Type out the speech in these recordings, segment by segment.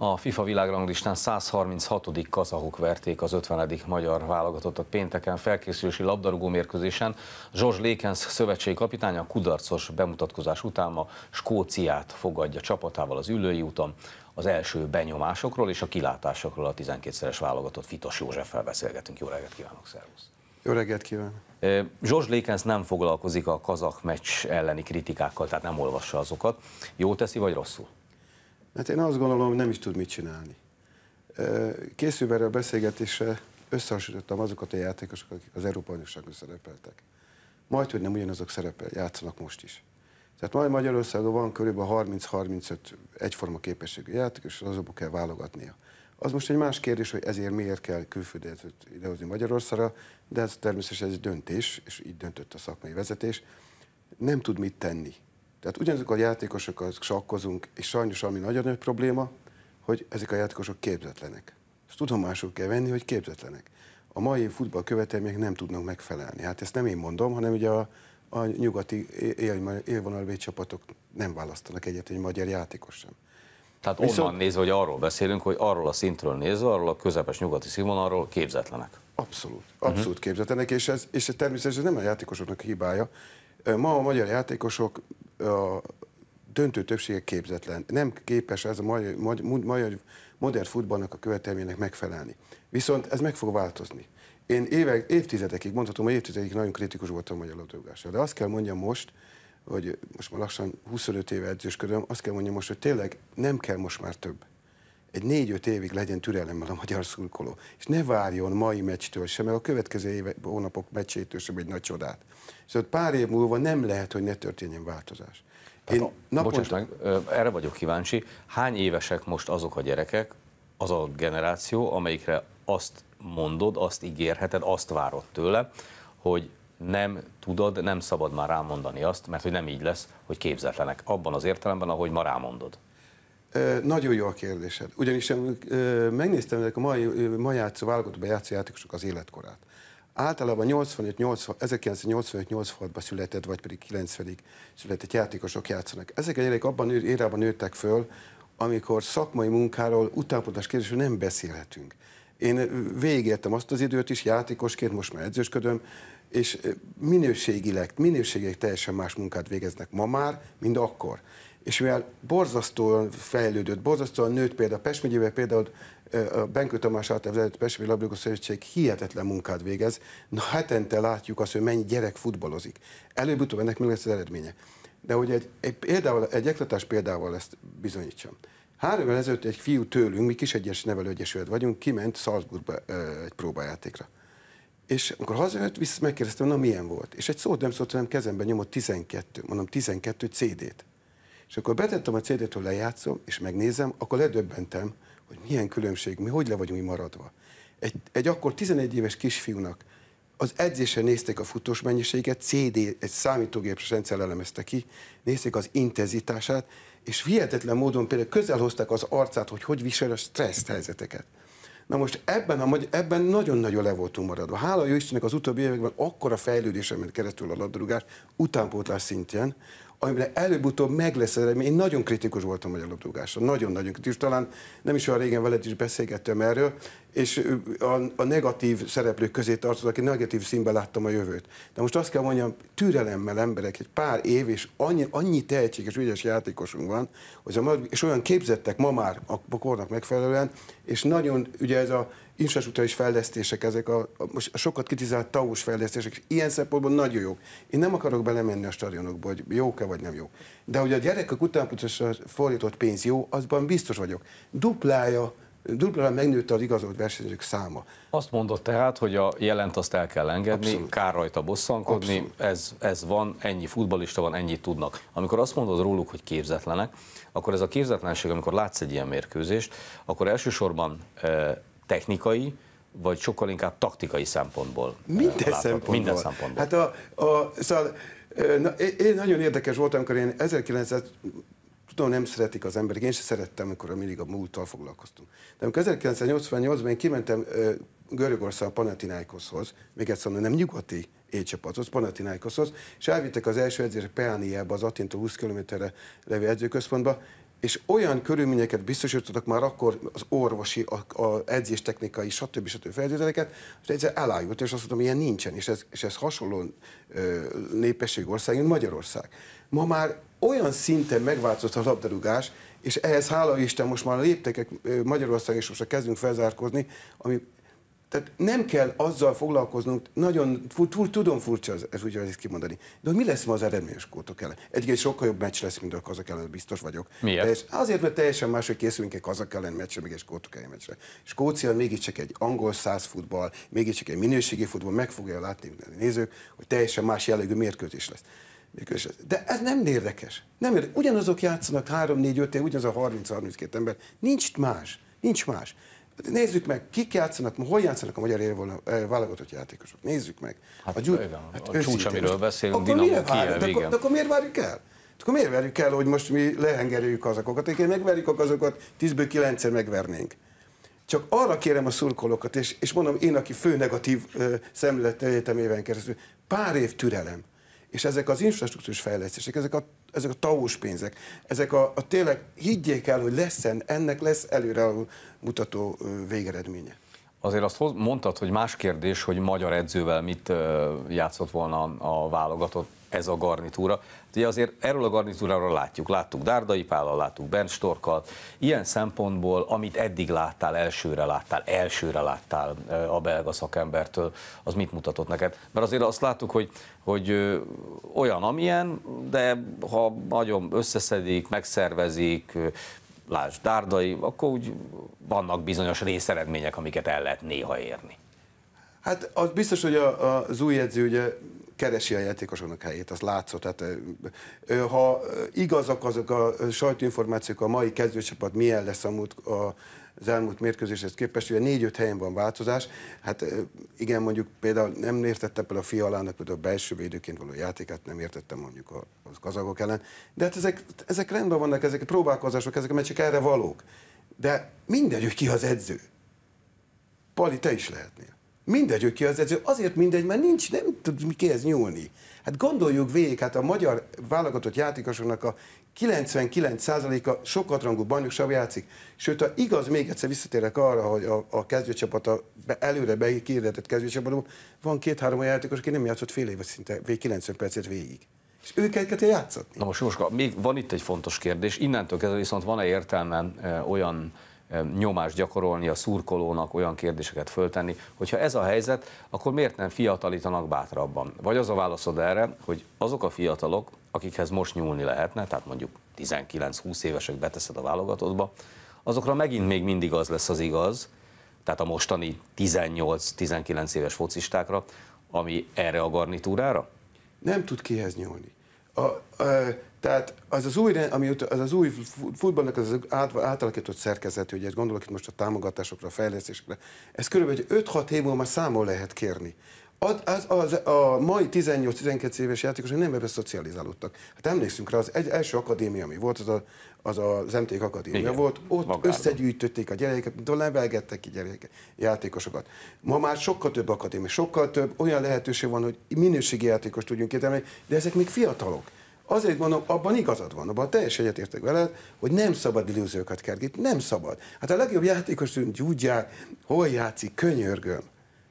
A FIFA világranglistán 136. kazahok verték az 50. magyar válogatottat pénteken felkészülési labdarúgó mérkőzésen. Zsorzs Lékenz szövetségi kapitánya kudarcos bemutatkozás után a Skóciát fogadja csapatával az ülői úton. Az első benyomásokról és a kilátásokról a 12-szeres válogatott Fitos Józseffel beszélgetünk. Jó reggelt kívánok, szervusz! Jó reggelt kívánok! Zsorzs Lékenz nem foglalkozik a kazak meccs elleni kritikákkal, tehát nem olvassa azokat. Jó teszi vagy rosszul? Hát én azt gondolom, hogy nem is tud mit csinálni. Készülve erre a beszélgetésre összehasonlítottam azokat a játékosokat, akik az Európa Bajnokságon szerepeltek. Majd, hogy nem ugyanazok szerepel, játszanak most is. Tehát majd Magyarországon van kb. 30-35 egyforma képességű játékos, és azokból kell válogatnia. Az most egy más kérdés, hogy ezért miért kell külföldet idehozni Magyarországra, de ez természetesen ez egy döntés, és így döntött a szakmai vezetés. Nem tud mit tenni. Tehát ugyanazok a játékosokkal sakkozunk, és sajnos ami nagyon nagy probléma, hogy ezek a játékosok képzetlenek. Ezt tudomásul kell venni, hogy képzetlenek. A mai futball követelmények nem tudnak megfelelni. Hát ezt nem én mondom, hanem ugye a, a nyugati élvonalbeli csapatok nem választanak egyet egy magyar játékos sem. Tehát Viszont... onnan nézve, hogy arról beszélünk, hogy arról a szintről nézve, arról a közepes nyugati színvonalról képzetlenek. Abszolút, mhm. abszolút uh-huh. képzetlenek, és ez, és ez természetesen nem a játékosoknak hibája. Ma a magyar játékosok a döntő többsége képzetlen. Nem képes ez a mai, magyar, modern futballnak a követelménynek megfelelni. Viszont ez meg fog változni. Én évek, évtizedekig, mondhatom, hogy évtizedekig nagyon kritikus voltam a magyar labdarúgásra, de azt kell mondjam most, hogy most már lassan 25 éve edzősködöm, azt kell mondjam most, hogy tényleg nem kell most már több egy négy-öt évig legyen türelemmel a magyar szurkoló, és ne várjon mai meccstől sem, mert a következő éve, hónapok meccsétől sem egy nagy csodát. Szóval pár év múlva nem lehet, hogy ne történjen változás. Hát Én a, napon... Bocsánat, erre vagyok kíváncsi. Hány évesek most azok a gyerekek, az a generáció, amelyikre azt mondod, azt ígérheted, azt várod tőle, hogy nem tudod, nem szabad már rámondani azt, mert hogy nem így lesz, hogy képzetlenek. Abban az értelemben, ahogy ma rámondod. Nagyon jó a kérdésed. Ugyanis megnéztem ezek a mai, mai játszó, válogatott bejátszó játékosok az életkorát. Általában 1985-86-ban született, vagy pedig 90-ig született játékosok játszanak. Ezek a gyerek abban érában nőttek föl, amikor szakmai munkáról, utánpótlás kérdésről nem beszélhetünk. Én végigértem azt az időt is, játékosként, most már edzősködöm, és minőségileg, minőségek teljesen más munkát végeznek ma már, mint akkor és mivel borzasztóan fejlődött, borzasztóan nőtt például Pesmegyével, például a Benkő Tamás által vezetett Pestmegyi Labdarúgó Szövetség hihetetlen munkát végez. Na hetente látjuk azt, hogy mennyi gyerek futballozik. Előbb-utóbb ennek mi lesz az eredménye. De hogy egy, egy, példával, egy eklatás példával ezt bizonyítsam. Három évvel ezelőtt egy fiú tőlünk, mi kisegyes nevelőegyesület vagyunk, kiment Salzburgba egy próbajátékra, És amikor hazajött, vissza megkérdeztem, na milyen volt. És egy szót nem szólt, hanem kezemben nyomott 12, mondom 12 CD-t. És akkor betettem a CD-t, hogy lejátszom, és megnézem, akkor ledöbbentem, hogy milyen különbség, mi hogy le vagyunk mi maradva. Egy, egy akkor 11 éves kisfiúnak az edzésen nézték a futós mennyiséget, CD, egy számítógépes rendszer elemezte ki, nézték az intenzitását, és hihetetlen módon például közel hozták az arcát, hogy hogy visel a stressz helyzeteket. Na most ebben, a, ebben nagyon-nagyon le voltunk maradva. Hála jó Istennek az utóbbi években akkora fejlődésen ment keresztül a labdarúgás utánpótlás szintjén, amire előbb-utóbb meg lesz eredmény. Én nagyon kritikus voltam a magyar labdarúgásra, nagyon-nagyon kritikus. Talán nem is olyan régen veled is beszélgettem erről, és a, a negatív szereplők közé tartozott, aki negatív színben láttam a jövőt. De most azt kell mondjam, türelemmel emberek, egy pár év, és annyi, annyi tehetséges, ügyes játékosunk van, hogy a, és olyan képzettek ma már a kornak megfelelően, és nagyon, ugye ez a infrastruktúrális fejlesztések, ezek a, a, most a sokat kritizált taus fejlesztések, és ilyen szempontból nagyon jók. Én nem akarok belemenni a stadionokba, hogy jók-e vagy nem jók. De hogy a gyerekek utánpótlásra fordított pénz jó, azban biztos vagyok. Duplája duplán megnőtt az igazolt versenyzők száma. Azt mondott tehát, hogy a jelent azt el kell engedni, Abszolút. kár rajta bosszankodni, ez, ez van, ennyi futbalista van, ennyit tudnak. Amikor azt mondod róluk, hogy képzetlenek, akkor ez a képzetlenség, amikor látsz egy ilyen mérkőzést, akkor elsősorban e, technikai, vagy sokkal inkább taktikai szempontból? E, minden, látható, szempontból. minden szempontból. Hát a, a, szóval, e, na, én nagyon érdekes voltam, amikor én 1900 Tudom, nem szeretik az emberek, én sem szerettem, amikor mindig a múlttal foglalkoztunk. De amikor 1988-ban én kimentem Görögország Panathinaikoshoz, még egyszer mondom, nem nyugati étcsapathoz, Panathinaikoshoz, és elvittek az első edzésre Peániába, az Atintó 20 km-re levő edzőközpontba, és olyan körülményeket biztosítottak már akkor az orvosi, a, a edzéstechnikai, stb. stb. feltételeket, hogy egyszer elájult, és azt mondtam, ilyen nincsen, és ez, és ez hasonló népességű ország, mint Magyarország. Ma már olyan szinten megváltozott a labdarúgás, és ehhez hála Isten most már léptekek Magyarország, és most kezdünk felzárkozni, ami tehát nem kell azzal foglalkoznunk, nagyon fur, fur, tudom furcsa ez, ez ugye ezt kimondani, de hogy mi lesz ma az eredményes kótok ellen? Egyébként sokkal jobb meccs lesz, mint a kazak ellen, biztos vagyok. Miért? Teljes, azért, mert teljesen hogy készülünk egy kazak ellen meccsre, még egy kótok ellen meccsre. Skócia mégiscsak egy angol száz futball, mégiscsak egy minőségi futball, meg fogja látni nézők, hogy teljesen más jellegű mérkőzés lesz. De ez nem érdekes. Nem érdekes. Ugyanazok játszanak 3-4-5 ugyanaz a 30-32 ember. Nincs más. Nincs más. Nézzük meg, kik játszanak, hol játszanak a magyar eh, válogatott játékosok. Nézzük meg. Hát, a, gyur... hát a csúcs, amiről beszélünk, akkor Dinamo Kiev, de, akkor, de akkor miért várjuk el? Akkor miért várjuk el, hogy most mi lehengerjük azokat? Én megverjük azokat, 10-ből 9 megvernénk. Csak arra kérem a szurkolókat, és, és mondom én, aki fő negatív uh, szemlélet egyetemében keresztül, pár év türelem. És ezek az infrastruktúrás fejlesztések, ezek a, ezek a taós pénzek, ezek a, a tényleg higgyék el, hogy lesz ennek lesz előre mutató végeredménye. Azért azt mondtad, hogy más kérdés, hogy magyar edzővel mit játszott volna a válogatott ez a garnitúra. Ugye azért erről a garnitúráról látjuk. Láttuk Dárdai Pállal, láttuk Bent Storkat. Ilyen szempontból, amit eddig láttál, elsőre láttál, elsőre láttál a belga szakembertől, az mit mutatott neked? Mert azért azt láttuk, hogy, hogy olyan, amilyen, de ha nagyon összeszedik, megszervezik, lásd dárdai, akkor úgy vannak bizonyos részeredmények, amiket el lehet néha érni. Hát az biztos, hogy a, a, az új edző ugye keresi a játékosoknak helyét, az látszott. Tehát, ha igazak azok a sajtóinformációk, a mai kezdőcsapat milyen lesz a, múlt, a az elmúlt mérkőzéshez képest, ugye négy-öt helyen van változás, hát igen, mondjuk például nem értettem például a Fialának, a belső védőként való játékát nem értettem mondjuk a, a kazagok ellen, de hát ezek, ezek rendben vannak, ezek a próbálkozások, ezek a meccsek erre valók. De mindegy, hogy ki az edző. Pali, te is lehetnél. Mindegy, hogy ki az edző, azért mindegy, mert nincs, nem tud kihez nyúlni. Hát gondoljuk végig, hát a magyar válogatott játékosoknak a 99%-a sokatrangú bajnokság játszik. Sőt, ha igaz, még egyszer visszatérek arra, hogy a, a kezdőcsapat, a be, előre bekirdetett kezdőcsapat, van két-három olyan játékos, aki nem játszott fél éve szinte, vég 90 percet végig. És őket kell játszatni. Na most, Jóska, még van itt egy fontos kérdés. Innentől kezdve viszont van-e értelme olyan nyomást gyakorolni a szurkolónak, olyan kérdéseket föltenni. Hogyha ez a helyzet, akkor miért nem fiatalítanak bátrabban? Vagy az a válaszod erre, hogy azok a fiatalok, akikhez most nyúlni lehetne, tehát mondjuk 19-20 évesek beteszed a válogatottba, azokra megint még mindig az lesz az igaz, tehát a mostani 18-19 éves focistákra, ami erre a garnitúrára? Nem tud kihez nyúlni. A, a, tehát az az új, ami, az, az új futballnak az, az át, átalakított szerkezet, ugye gondolok itt most a támogatásokra, a fejlesztésekre, ez körülbelül 5-6 év múlva már számon lehet kérni. Az, az, az, a mai 18-12 éves játékosok nem ebbe szocializálódtak. Hát emlékszünk rá, az egy első akadémia, ami volt, az a, az, az MTK akadémia Igen, volt, ott magában. összegyűjtötték a gyerekeket, levelgettek ki gyerekeket, játékosokat. Ma már sokkal több akadémia, sokkal több olyan lehetőség van, hogy minőségi játékos tudjunk kiemelni, de ezek még fiatalok. Azért mondom, abban igazad van, abban teljesen egyetértek veled, hogy nem szabad illúziókat kergít, nem szabad. Hát a legjobb játékos gyúgyják, hol játszik, könyörgöm.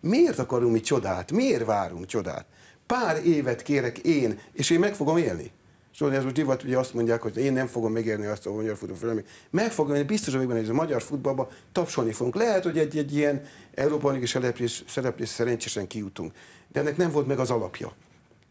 Miért akarunk mi csodát? Miért várunk csodát? Pár évet kérek én, és én meg fogom élni. És tudod, ez most divat, ugye azt mondják, hogy én nem fogom megérni azt a magyar futball Meg fogom élni, biztos vagyok benne, hogy a magyar futballban tapsolni fogunk. Lehet, hogy egy, egy ilyen európai szereplés, szereplés szerencsésen kijutunk, de ennek nem volt meg az alapja.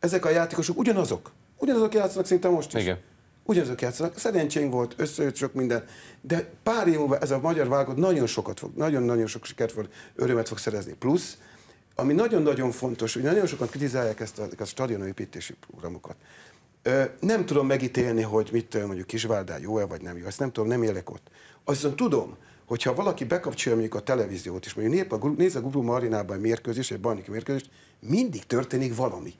Ezek a játékosok ugyanazok. Ugyanazok játszanak szinte most is. Igen. Ugyanazok játszanak. Szerencsénk volt, összejött sok minden. De pár év múlva ez a magyar válogatott nagyon sokat fog, nagyon-nagyon sok sikert fog, örömet fog szerezni. Plusz, ami nagyon-nagyon fontos, hogy nagyon sokan kritizálják ezt a, a stadionépítési programokat. Ö, nem tudom megítélni, hogy mit mondjuk Kisvárdá jó-e vagy nem jó, ezt nem tudom, nem élek ott. Azt hiszem, tudom, hogyha valaki bekapcsolja mondjuk a televíziót, és mondjuk nép a, néz a Google Marinában egy mérkőzést, egy bajnoki mérkőzést, mindig történik valami.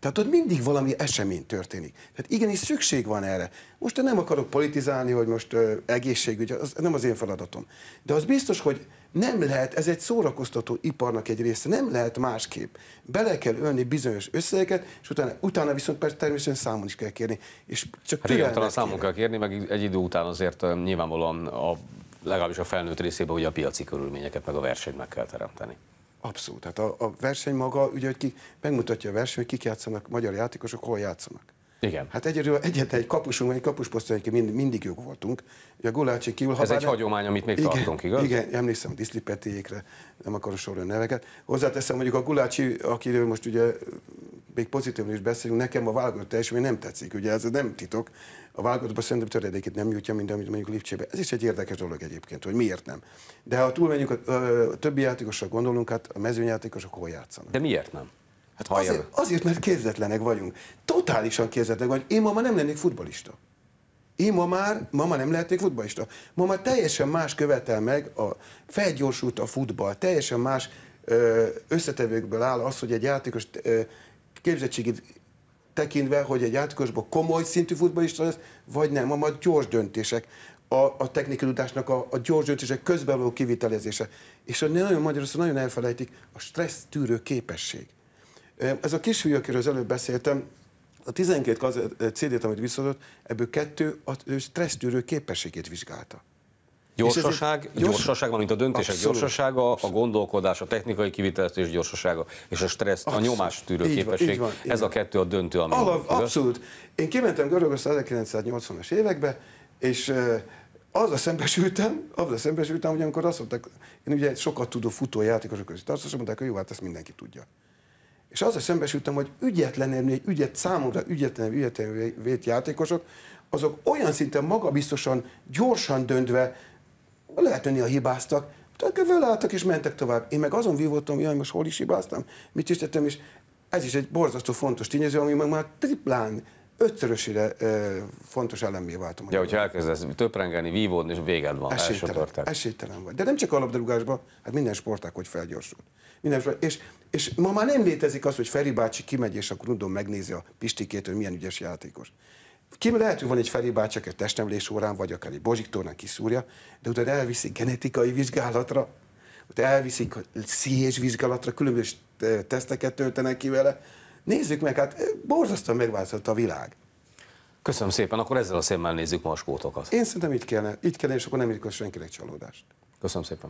Tehát ott mindig valami esemény történik. Tehát igenis szükség van erre. Most én nem akarok politizálni, hogy most ö, egészségügy, az nem az én feladatom. De az biztos, hogy nem lehet, ez egy szórakoztató iparnak egy része, nem lehet másképp. Bele kell ölni bizonyos összegeket, és utána, utána viszont persze természetesen számon is kell kérni. És csak hát igen, talán számon kell kérni, meg egy idő után azért nyilvánvalóan a, legalábbis a felnőtt részében ugye a piaci körülményeket, meg a versenyt meg kell teremteni. Abszolút. Tehát a, a verseny maga, ugye, hogy ki, megmutatja a verseny, hogy kik játszanak, magyar játékosok hol játszanak. Igen. Hát egyedül egyetlen egy kapusunk, egy kapusposztjaink mind, mindig jók voltunk. A Gulácsi kívül... Ez egy hagyomány, amit még igen, tartunk, igaz? Igen, emlékszem, diszlipetéjékre, nem akarom sorolni neveket. Hozzáteszem, mondjuk a Gulácsi, akiről most ugye még pozitívan is beszélünk, nekem a válogatott teljesen nem tetszik, ugye ez nem titok a válogatottba szerintem töredékét nem jutja, mint amit mondjuk Lipcsébe. Ez is egy érdekes dolog egyébként, hogy miért nem. De ha túlmenjünk a, a, a többi játékosra gondolunk, hát a mezőnyjátékosok hol játszanak? De miért nem? Hát azért, azért, mert képzetlenek vagyunk. Totálisan képzetlenek vagyunk. Én ma már nem lennék futbalista. Én ma már, ma már nem lehetnék futbalista. Ma már teljesen más követel meg, a, felgyorsult a futball, teljesen más összetevőkből áll az, hogy egy játékos képzettségét tekintve, hogy egy játékosban komoly szintű futbolista lesz, vagy nem, majd gyors döntések, a, a technikai tudásnak a, a gyors döntések közben való kivitelezése. És a nagyon Magyarországon nagyon elfelejtik a stressz tűrő képesség. Ez a kisfiú, akiről az előbb beszéltem, a 12 CD-t, amit visszadott, ebből kettő a stressztűrő képességét vizsgálta. Gyorsaság, gyors... gyorsaság, mint a döntések Abszolút. gyorsasága, a gondolkodás, a technikai kivitelezés gyorsasága és a stressz, Abszolút. a nyomás tűrő így képesség. Van, így van, így Ez van. a kettő a döntő, ami Alap, Abszolút. Én kimentem Görögország 1980-as évekbe, és az a szembesültem, a szembesültem, hogy amikor azt mondták, én ugye sokat tudó futó játékosok közé tartozom, mondták, hogy jó, hát ezt mindenki tudja. És a szembesültem, hogy ügyetlenül, egy ügyet számomra ügyetlenül, ügyetlenül vét játékosok, azok olyan szinten magabiztosan, gyorsan döntve, lehet, hogy a hibáztak, tehát felálltak és mentek tovább. Én meg azon vívottam, hogy most hol is hibáztam, mit is tettem, és ez is egy borzasztó fontos tényező, ami meg már triplán ötszörösére e, fontos elemmé váltam. Ja, hogyha elkezdesz töprengeni, vívódni, és véged van. Esélytelen, esélytelen vagy. De nem csak a labdarúgásban, hát minden sporták, hogy felgyorsul. Minden sport, és, és ma már nem létezik az, hogy Feri bácsi kimegy, és akkor tudom megnézi a Pistikét, hogy milyen ügyes játékos. Ki lehet, hogy van egy Feri bácsi, egy testemlés órán, vagy akár egy Bozsik tornán kiszúrja, de utána elviszik genetikai vizsgálatra, utána elviszik szíjés vizsgálatra, különböző teszteket töltenek ki vele. Nézzük meg, hát eh, borzasztóan megváltozott a világ. Köszönöm szépen, akkor ezzel a szemmel nézzük ma a skótokat. Én szerintem itt kellene, itt kellene, és akkor nem érkezik senkinek csalódást. Köszönöm szépen.